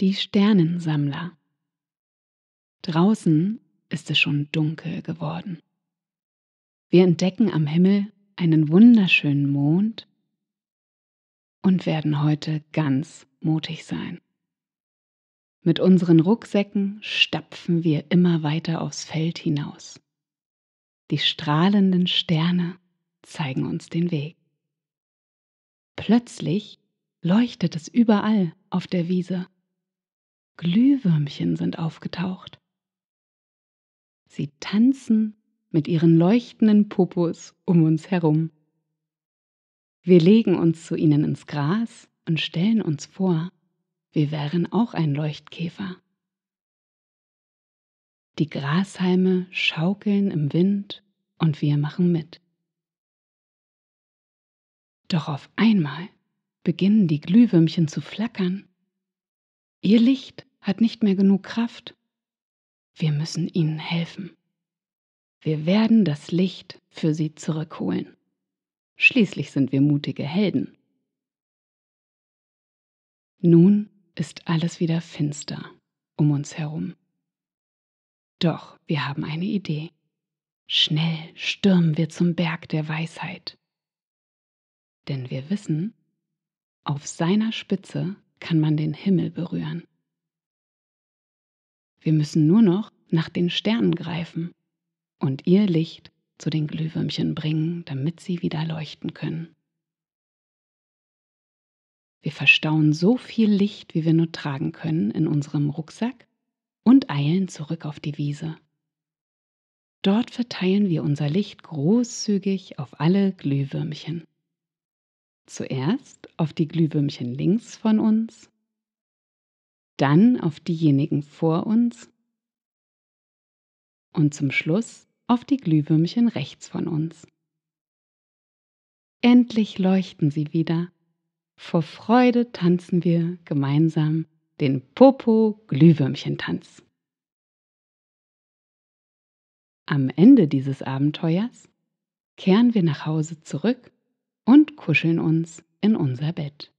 die Sternensammler. Draußen ist es schon dunkel geworden. Wir entdecken am Himmel einen wunderschönen Mond und werden heute ganz mutig sein. Mit unseren Rucksäcken stapfen wir immer weiter aufs Feld hinaus. Die strahlenden Sterne zeigen uns den Weg. Plötzlich leuchtet es überall auf der Wiese. Glühwürmchen sind aufgetaucht. Sie tanzen mit ihren leuchtenden Popos um uns herum. Wir legen uns zu ihnen ins Gras und stellen uns vor, wir wären auch ein Leuchtkäfer. Die Grashalme schaukeln im Wind und wir machen mit. Doch auf einmal beginnen die Glühwürmchen zu flackern. Ihr Licht hat nicht mehr genug Kraft. Wir müssen ihnen helfen. Wir werden das Licht für sie zurückholen. Schließlich sind wir mutige Helden. Nun ist alles wieder finster um uns herum. Doch wir haben eine Idee. Schnell stürmen wir zum Berg der Weisheit. Denn wir wissen, auf seiner Spitze kann man den Himmel berühren. Wir müssen nur noch nach den Sternen greifen und ihr Licht zu den Glühwürmchen bringen, damit sie wieder leuchten können. Wir verstauen so viel Licht, wie wir nur tragen können, in unserem Rucksack und eilen zurück auf die Wiese. Dort verteilen wir unser Licht großzügig auf alle Glühwürmchen. Zuerst auf die Glühwürmchen links von uns dann auf diejenigen vor uns und zum Schluss auf die Glühwürmchen rechts von uns. Endlich leuchten sie wieder. Vor Freude tanzen wir gemeinsam den Popo-Glühwürmchentanz. Am Ende dieses Abenteuers kehren wir nach Hause zurück und kuscheln uns in unser Bett.